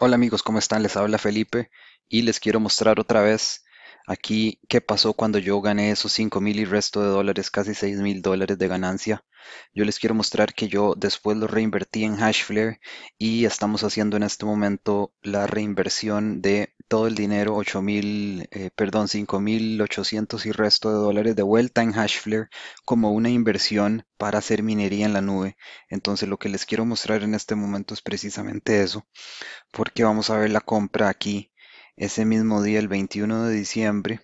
Hola amigos, ¿cómo están? Les habla Felipe y les quiero mostrar otra vez aquí qué pasó cuando yo gané esos 5 mil y resto de dólares, casi 6 mil dólares de ganancia. Yo les quiero mostrar que yo después lo reinvertí en Hashflare y estamos haciendo en este momento la reinversión de todo el dinero, 8 mil, eh, perdón, 5 mil 800 y resto de dólares de vuelta en Hashflare como una inversión para hacer minería en la nube. Entonces lo que les quiero mostrar en este momento es precisamente eso, porque vamos a ver la compra aquí ese mismo día, el 21 de diciembre.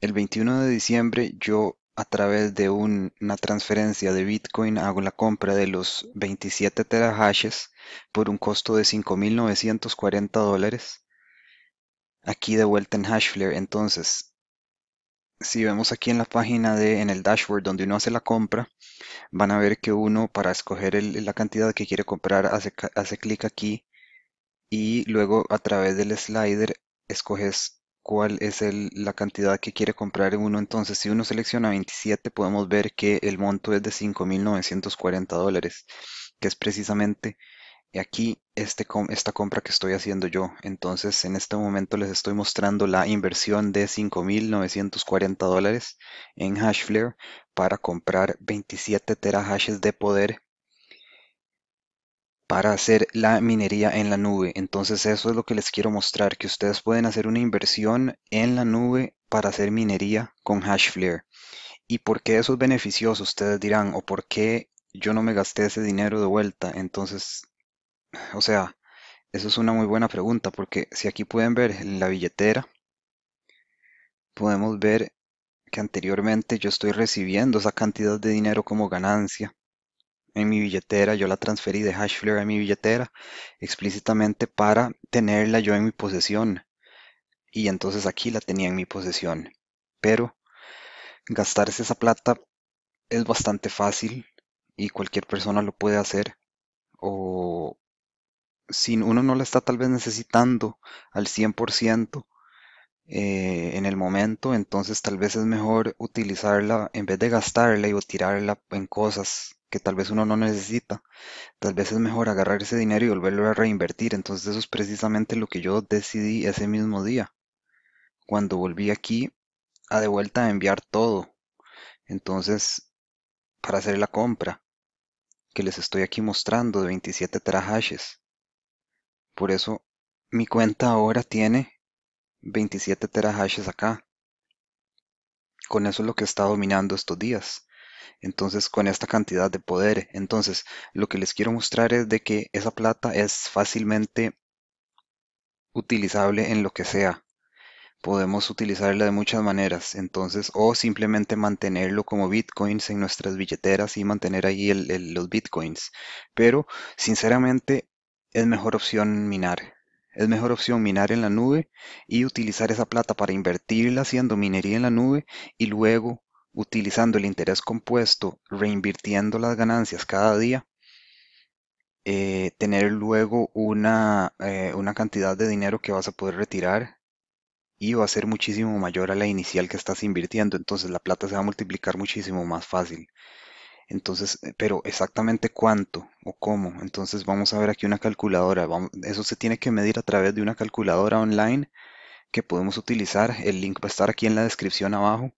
El 21 de diciembre yo a través de una transferencia de Bitcoin hago la compra de los 27 terahashes por un costo de 5.940 dólares. Aquí de vuelta en Hashflare, entonces, si vemos aquí en la página de, en el dashboard donde uno hace la compra, van a ver que uno para escoger la cantidad que quiere comprar hace, hace clic aquí y luego a través del slider escoges cuál es la cantidad que quiere comprar uno. Entonces, si uno selecciona 27, podemos ver que el monto es de 5.940 dólares, que es precisamente aquí este, esta compra que estoy haciendo yo. Entonces, en este momento les estoy mostrando la inversión de 5.940 dólares en Hashflare para comprar 27 terahashes de poder para hacer la minería en la nube. Entonces eso es lo que les quiero mostrar, que ustedes pueden hacer una inversión en la nube para hacer minería con Hashflare. ¿Y por qué eso es beneficioso? Ustedes dirán, o por qué yo no me gasté ese dinero de vuelta. Entonces, o sea, eso es una muy buena pregunta, porque si aquí pueden ver en la billetera, podemos ver que anteriormente yo estoy recibiendo esa cantidad de dinero como ganancia en mi billetera, yo la transferí de Hashflare a mi billetera explícitamente para tenerla yo en mi posesión. Y entonces aquí la tenía en mi posesión. Pero gastarse esa plata es bastante fácil y cualquier persona lo puede hacer. O si uno no la está tal vez necesitando al 100%, eh, en el momento, entonces tal vez es mejor utilizarla en vez de gastarla y o tirarla en cosas que tal vez uno no necesita. Tal vez es mejor agarrar ese dinero y volverlo a reinvertir. Entonces eso es precisamente lo que yo decidí ese mismo día. Cuando volví aquí, a de vuelta a enviar todo. Entonces, para hacer la compra que les estoy aquí mostrando de 27 terahashes. Por eso mi cuenta ahora tiene 27 terahashes acá. Con eso es lo que está dominando estos días entonces con esta cantidad de poder. Entonces, lo que les quiero mostrar es de que esa plata es fácilmente utilizable en lo que sea. Podemos utilizarla de muchas maneras, entonces, o simplemente mantenerlo como bitcoins en nuestras billeteras y mantener ahí los bitcoins. Pero, sinceramente, es mejor opción minar. Es mejor opción minar en la nube y utilizar esa plata para invertirla haciendo minería en la nube y luego utilizando el interés compuesto, reinvirtiendo las ganancias cada día, eh, tener luego eh, una, cantidad de dinero que vas a poder retirar y va a ser muchísimo mayor a la inicial que estás invirtiendo, entonces la plata se va a multiplicar muchísimo más fácil. Entonces, eh, pero exactamente cuánto o cómo. Entonces vamos a ver aquí una calculadora. eso se tiene que medir a través de una calculadora online que podemos utilizar. El link va a estar aquí en la descripción abajo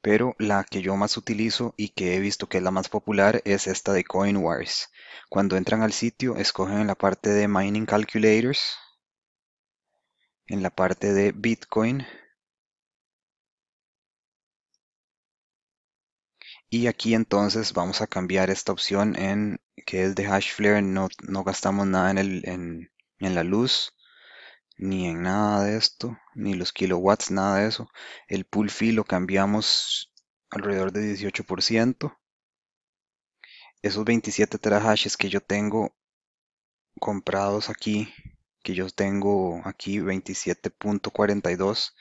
pero la que yo más utilizo y que he visto que es la más popular es esta de CoinWars. Cuando entran al sitio, escogen en la parte de Mining Calculators, en la parte de Bitcoin, y aquí entonces vamos a cambiar esta opción en que es de Hashflare, no, gastamos nada en la luz, ni en nada de esto, ni los kilowatts, nada de eso. El pool fee lo cambiamos alrededor de 18%. Esos 27 terahashes que yo tengo comprados aquí, que yo tengo aquí 27.42,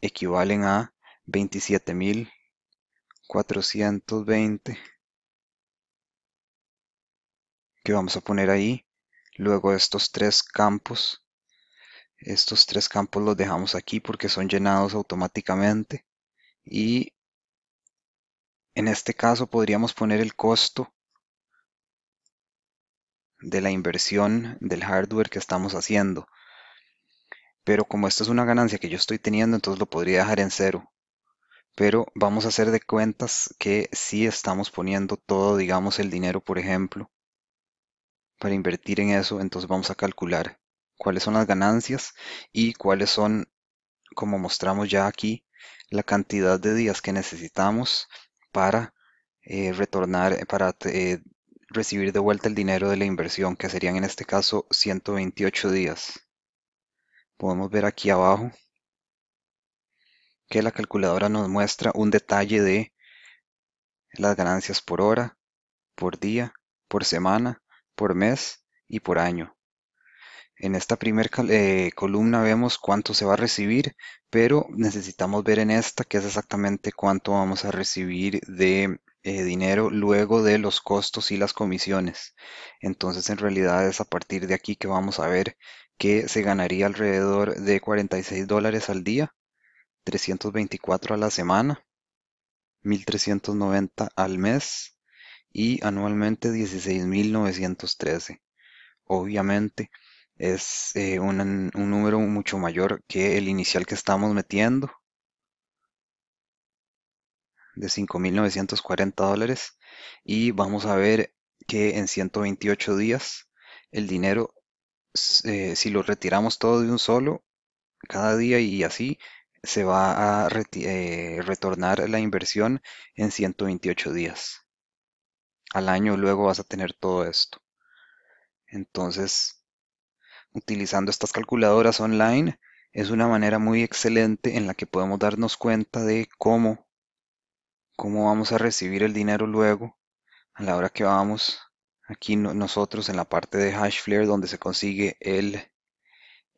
equivalen a 27.420 que vamos a poner ahí. Luego estos tres campos estos tres campos los dejamos aquí porque son llenados automáticamente. Y en este caso podríamos poner el costo de la inversión del hardware que estamos haciendo. Pero como esto es una ganancia que yo estoy teniendo, entonces lo podría dejar en cero. Pero vamos a hacer de cuentas que si estamos poniendo todo, digamos, el dinero, por ejemplo, para invertir en eso. Entonces vamos a calcular cuáles son las ganancias y cuáles son, como mostramos ya aquí, la cantidad de días que necesitamos para eh, retornar, eh, para eh, recibir de vuelta el dinero de la inversión, que serían en este caso 128 días. Podemos ver aquí abajo que la calculadora nos muestra un detalle de las ganancias por hora, por día, por semana, por mes y por año. En esta primera eh, columna vemos cuánto se va a recibir, pero necesitamos ver en esta que es exactamente cuánto vamos a recibir de eh, dinero luego de los costos y las comisiones. Entonces en realidad es a partir de aquí que vamos a ver que se ganaría alrededor de 46 dólares al día, 324 a la semana, 1390 al mes y anualmente 16.913. Obviamente es eh, un, número mucho mayor que el inicial que estamos metiendo de 5.940 dólares y vamos a ver que en 128 días el dinero eh, si lo retiramos todo de un solo cada día y así se va a eh, retornar la inversión en 128 días al año luego vas a tener todo esto entonces utilizando estas calculadoras online es una manera muy excelente en la que podemos darnos cuenta de cómo, cómo vamos a recibir el dinero luego a la hora que vamos aquí nosotros en la parte de Hashflare donde se consigue el,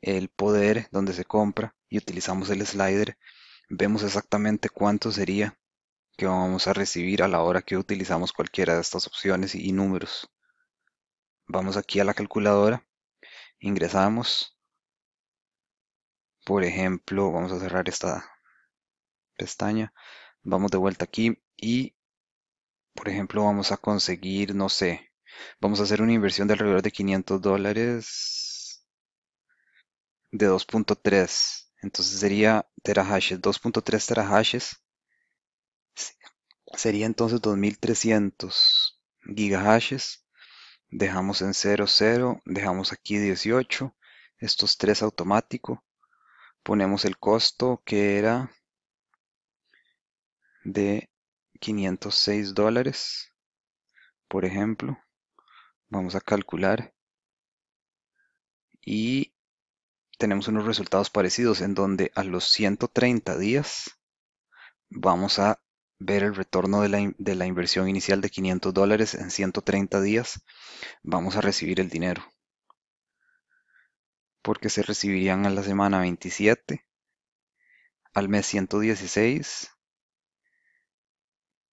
el poder, donde se compra y utilizamos el slider, vemos exactamente cuánto sería que vamos a recibir a la hora que utilizamos cualquiera de estas opciones y números. Vamos aquí a la calculadora ingresamos. Por ejemplo, vamos a cerrar esta pestaña. Vamos de vuelta aquí y, por ejemplo, vamos a conseguir, no sé, vamos a hacer una inversión de alrededor de 500 dólares de 2.3. Entonces sería terahashes, 2.3 terahashes. Sería entonces 2300 gigahashes dejamos en 0, 0, dejamos aquí 18, estos tres automático, ponemos el costo que era de 506 dólares, por ejemplo, vamos a calcular y tenemos unos resultados parecidos en donde a los 130 días vamos a ver el retorno de la, inversión inicial de 500 dólares en 130 días, vamos a recibir el dinero. Porque se recibirían a la semana 27, al mes 116,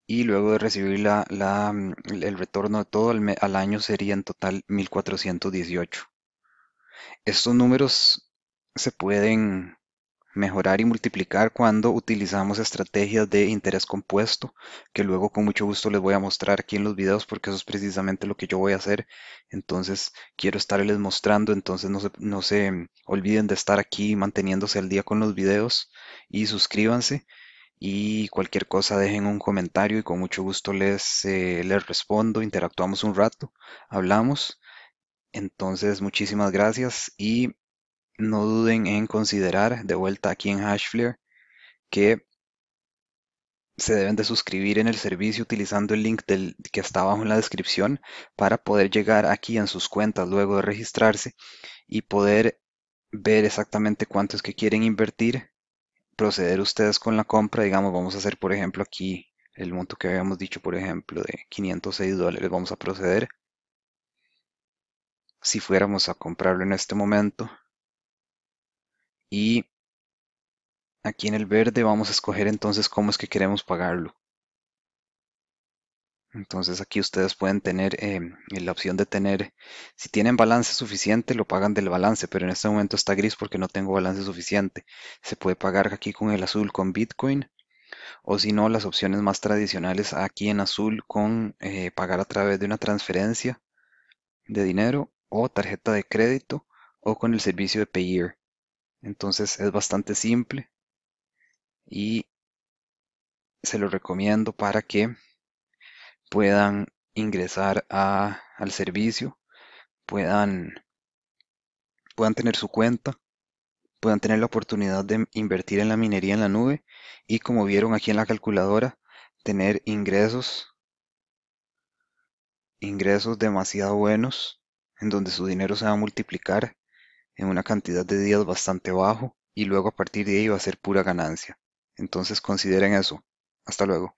y luego de recibir mm, el retorno de todo al año sería en total 1418. Estos números se pueden mejorar y multiplicar cuando utilizamos estrategias de interés compuesto, que luego con mucho gusto les voy a mostrar aquí en los videos porque eso es precisamente lo que yo voy a hacer. Entonces quiero estarles mostrando, entonces no se, no se olviden de estar aquí manteniéndose al día con los videos y suscríbanse. Y cualquier cosa dejen un comentario y con mucho gusto les, eh, les respondo, interactuamos un rato, hablamos. Entonces muchísimas gracias y no duden en considerar, de vuelta aquí en Hashflare, que se deben de suscribir en el servicio utilizando el link que está abajo en la descripción para poder llegar aquí en sus cuentas luego de registrarse y poder ver exactamente cuánto es que quieren invertir, proceder ustedes con la compra, digamos, vamos a hacer por ejemplo aquí el monto que habíamos dicho, por ejemplo, de 506 dólares, vamos a proceder. Si fuéramos a comprarlo en este momento, y aquí en el verde vamos a escoger entonces cómo es que queremos pagarlo. Entonces aquí ustedes pueden tener em, la opción de tener, si tienen balance suficiente, lo pagan del balance, pero en este momento está gris porque no tengo balance suficiente. Se puede pagar aquí con el azul con Bitcoin o si no, las opciones más tradicionales aquí en azul con eh, pagar a través de una transferencia de dinero o tarjeta de crédito o con el servicio de Payeer. Entonces es bastante simple y se lo recomiendo para que puedan ingresar al servicio, puedan, puedan tener su cuenta, puedan tener la oportunidad de invertir en la minería en la nube y como vieron aquí en la calculadora, tener ingresos, ingresos demasiado buenos en donde su dinero se va a multiplicar en una cantidad de días bastante bajo y luego a partir de ahí va a ser pura ganancia. Entonces consideren eso. Hasta luego.